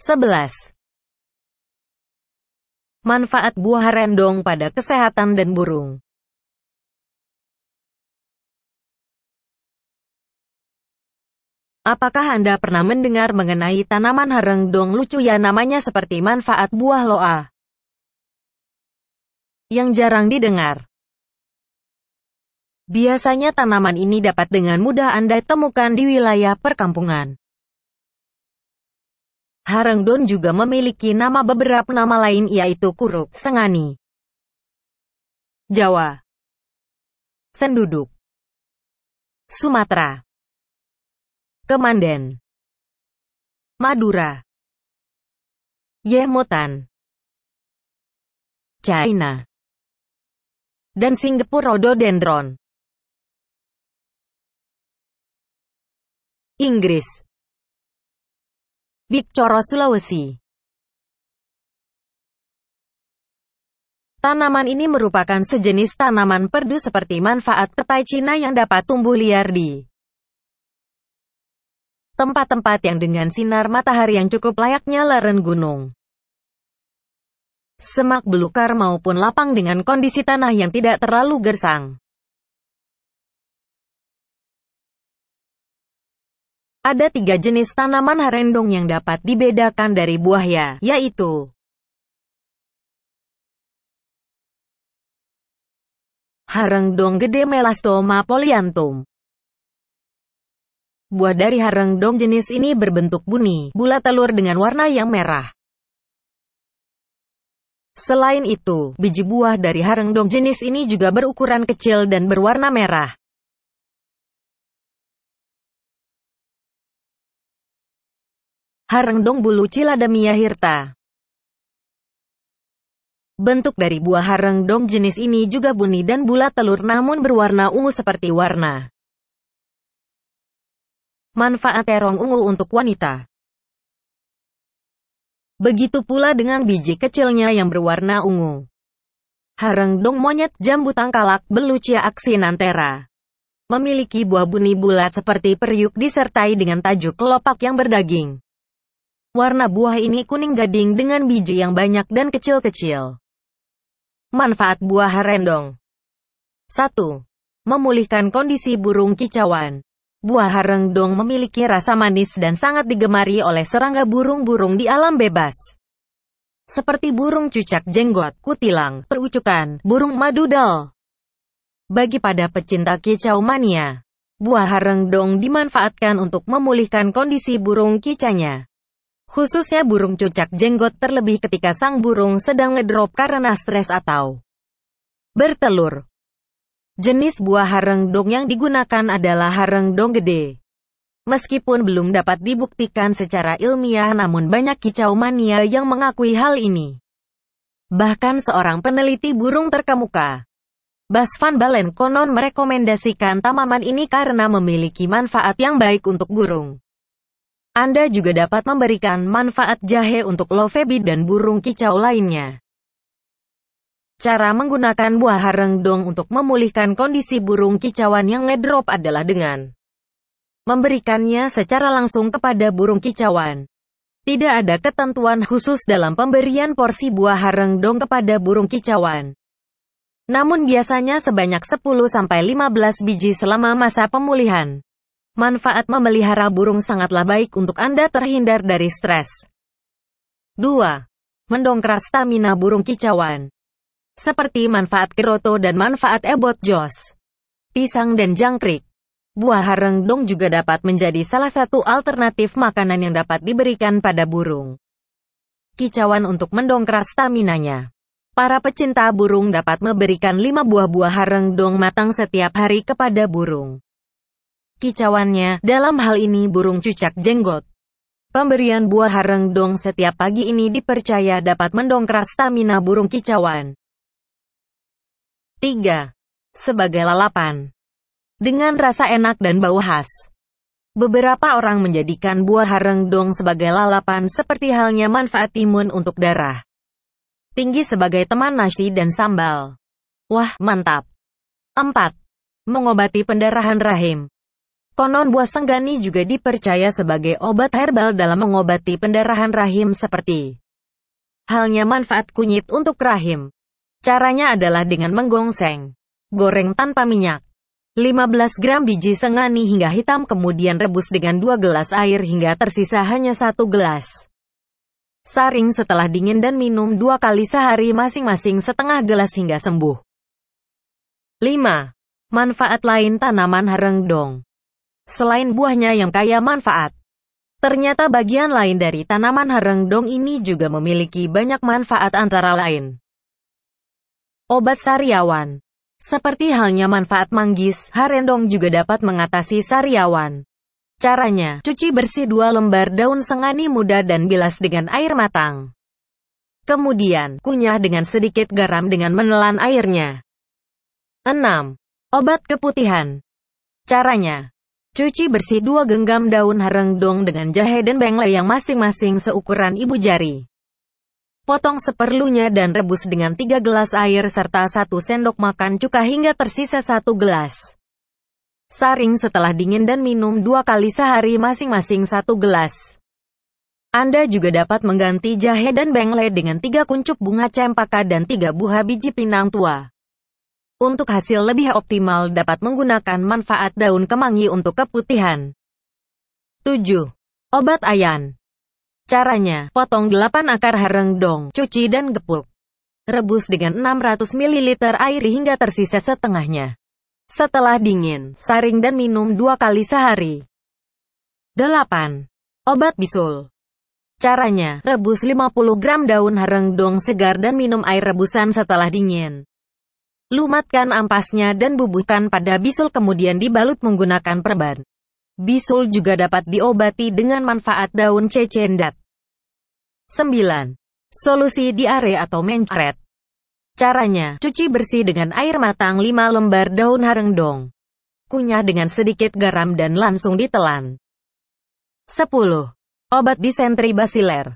11. Manfaat buah rendong pada kesehatan dan burung. Apakah Anda pernah mendengar mengenai tanaman rendong lucu ya namanya seperti manfaat buah loa? Yang jarang didengar. Biasanya tanaman ini dapat dengan mudah Anda temukan di wilayah perkampungan. Harangdon juga memiliki nama beberapa nama lain yaitu Kuruk, Sengani, Jawa, Senduduk, Sumatera, Kemanden, Madura, Yemotan, China, dan Singapura Rhododendron. Inggris Big Sulawesi Tanaman ini merupakan sejenis tanaman perdu seperti manfaat petai Cina yang dapat tumbuh liar di tempat-tempat yang dengan sinar matahari yang cukup layaknya lereng gunung. Semak belukar maupun lapang dengan kondisi tanah yang tidak terlalu gersang. Ada tiga jenis tanaman harendong yang dapat dibedakan dari buahnya, yaitu Harendong gede melastoma polyanthum. Buah dari harendong jenis ini berbentuk buni, bulat telur dengan warna yang merah. Selain itu, biji buah dari harendong jenis ini juga berukuran kecil dan berwarna merah. Harengdong bulu Ciladamia ya, hirta. Bentuk dari buah harengdong jenis ini juga bunyi dan bulat telur namun berwarna ungu seperti warna. Manfaat terong ungu untuk wanita. Begitu pula dengan biji kecilnya yang berwarna ungu. Harengdong monyet jambu tangkalak belucia aksinantera. Memiliki buah buni bulat seperti periuk disertai dengan tajuk kelopak yang berdaging. Warna buah ini kuning gading dengan biji yang banyak dan kecil-kecil. Manfaat buah harendong. 1. Memulihkan kondisi burung kicauan. Buah harendong memiliki rasa manis dan sangat digemari oleh serangga burung-burung di alam bebas. Seperti burung cucak jenggot, kutilang, perucukan, burung madu dal. Bagi pada pecinta kicau mania, buah harendong dimanfaatkan untuk memulihkan kondisi burung kicanya khususnya burung cucak jenggot terlebih ketika sang burung sedang ngedrop karena stres atau bertelur. Jenis buah harengdong yang digunakan adalah harengdong gede. Meskipun belum dapat dibuktikan secara ilmiah namun banyak kicau mania yang mengakui hal ini. Bahkan seorang peneliti burung terkemuka, Bas van Balen konon merekomendasikan tamaman ini karena memiliki manfaat yang baik untuk burung. Anda juga dapat memberikan manfaat jahe untuk lovebird dan burung kicau lainnya. Cara menggunakan buah harengdong untuk memulihkan kondisi burung kicauan yang ngedrop adalah dengan memberikannya secara langsung kepada burung kicauan. Tidak ada ketentuan khusus dalam pemberian porsi buah harengdong kepada burung kicauan. Namun biasanya sebanyak 10-15 biji selama masa pemulihan. Manfaat memelihara burung sangatlah baik untuk Anda terhindar dari stres. 2. Mendongkrak stamina burung kicauan. Seperti manfaat keroto dan manfaat ebot jos. Pisang dan jangkrik. Buah harengdong juga dapat menjadi salah satu alternatif makanan yang dapat diberikan pada burung. Kicauan untuk mendongkrak stamina nya. Para pecinta burung dapat memberikan 5 buah-buah harengdong matang setiap hari kepada burung. Kicauannya, dalam hal ini burung cucak jenggot. Pemberian buah hareng setiap pagi ini dipercaya dapat mendongkrak stamina burung kicauan. 3. Sebagai lalapan. Dengan rasa enak dan bau khas. Beberapa orang menjadikan buah hareng sebagai lalapan seperti halnya manfaat timun untuk darah. Tinggi sebagai teman nasi dan sambal. Wah, mantap. 4. Mengobati pendarahan rahim. Konon buah senggani juga dipercaya sebagai obat herbal dalam mengobati pendarahan rahim seperti halnya manfaat kunyit untuk rahim. Caranya adalah dengan menggongseng, goreng tanpa minyak, 15 gram biji sengani hingga hitam kemudian rebus dengan 2 gelas air hingga tersisa hanya 1 gelas. Saring setelah dingin dan minum 2 kali sehari masing-masing setengah gelas hingga sembuh. 5. Manfaat lain tanaman harengdong selain buahnya yang kaya manfaat. Ternyata bagian lain dari tanaman harengdong ini juga memiliki banyak manfaat antara lain. Obat sariawan Seperti halnya manfaat manggis, harendong juga dapat mengatasi sariawan. Caranya, cuci bersih dua lembar daun sengani muda dan bilas dengan air matang. Kemudian, kunyah dengan sedikit garam dengan menelan airnya. 6. Obat keputihan Caranya, Cuci bersih dua genggam daun harengdong dengan jahe dan bengle yang masing-masing seukuran ibu jari. Potong seperlunya dan rebus dengan 3 gelas air serta 1 sendok makan cuka hingga tersisa 1 gelas. Saring setelah dingin dan minum dua kali sehari masing-masing satu gelas. Anda juga dapat mengganti jahe dan bengle dengan tiga kuncup bunga cempaka dan tiga buah biji pinang tua. Untuk hasil lebih optimal dapat menggunakan manfaat daun kemangi untuk keputihan. 7. Obat ayan. Caranya, potong 8 akar hareng dong, cuci dan gepuk. Rebus dengan 600 ml air hingga tersisa setengahnya. Setelah dingin, saring dan minum dua kali sehari. 8. Obat bisul. Caranya, rebus 50 gram daun hareng dong segar dan minum air rebusan setelah dingin. Lumatkan ampasnya dan bubuhkan pada bisul kemudian dibalut menggunakan perban. Bisul juga dapat diobati dengan manfaat daun cecendat. 9. Solusi diare atau mencret. Caranya, cuci bersih dengan air matang 5 lembar daun harengdong. Kunyah dengan sedikit garam dan langsung ditelan. 10. Obat disentri basiler.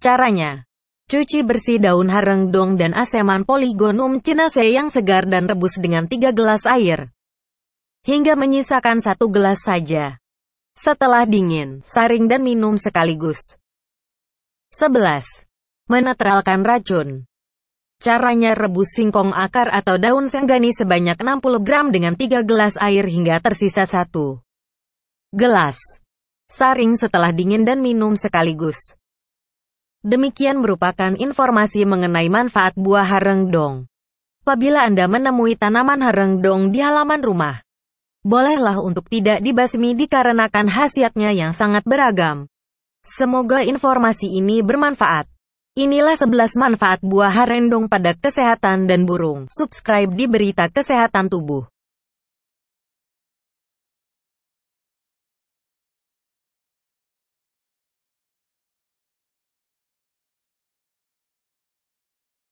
Caranya, Cuci bersih daun harengdong dan aseman poligonum cinase yang segar dan rebus dengan 3 gelas air. Hingga menyisakan satu gelas saja. Setelah dingin, saring dan minum sekaligus. 11. Menetralkan racun. Caranya rebus singkong akar atau daun senggani sebanyak 60 gram dengan 3 gelas air hingga tersisa satu gelas. Saring setelah dingin dan minum sekaligus. Demikian merupakan informasi mengenai manfaat buah harengdong. Apabila Anda menemui tanaman harengdong di halaman rumah, bolehlah untuk tidak dibasmi dikarenakan khasiatnya yang sangat beragam. Semoga informasi ini bermanfaat. Inilah 11 manfaat buah harendong pada kesehatan dan burung. Subscribe di Berita Kesehatan Tubuh.